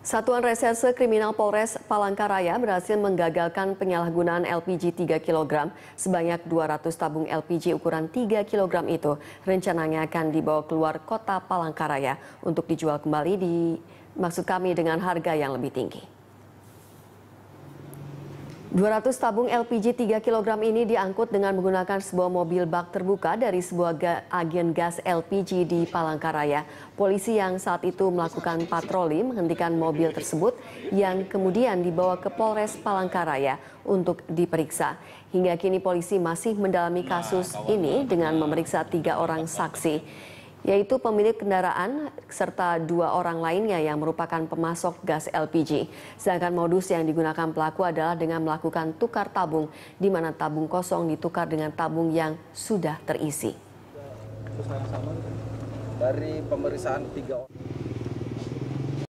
Satuan Reserse Kriminal Polres Palangkaraya berhasil menggagalkan penyalahgunaan LPG 3 kg sebanyak 200 tabung LPG ukuran 3 kg itu rencananya akan dibawa keluar kota Palangkaraya untuk dijual kembali di maksud kami dengan harga yang lebih tinggi. 200 tabung LPG 3 kg ini diangkut dengan menggunakan sebuah mobil bak terbuka dari sebuah ga agen gas LPG di Palangkaraya. Polisi yang saat itu melakukan patroli menghentikan mobil tersebut yang kemudian dibawa ke Polres Palangkaraya untuk diperiksa. Hingga kini polisi masih mendalami kasus ini dengan memeriksa tiga orang saksi yaitu pemilik kendaraan serta dua orang lainnya yang merupakan pemasok gas LPG. Sedangkan modus yang digunakan pelaku adalah dengan melakukan tukar tabung, di mana tabung kosong ditukar dengan tabung yang sudah terisi. Dari pemeriksaan tiga orang.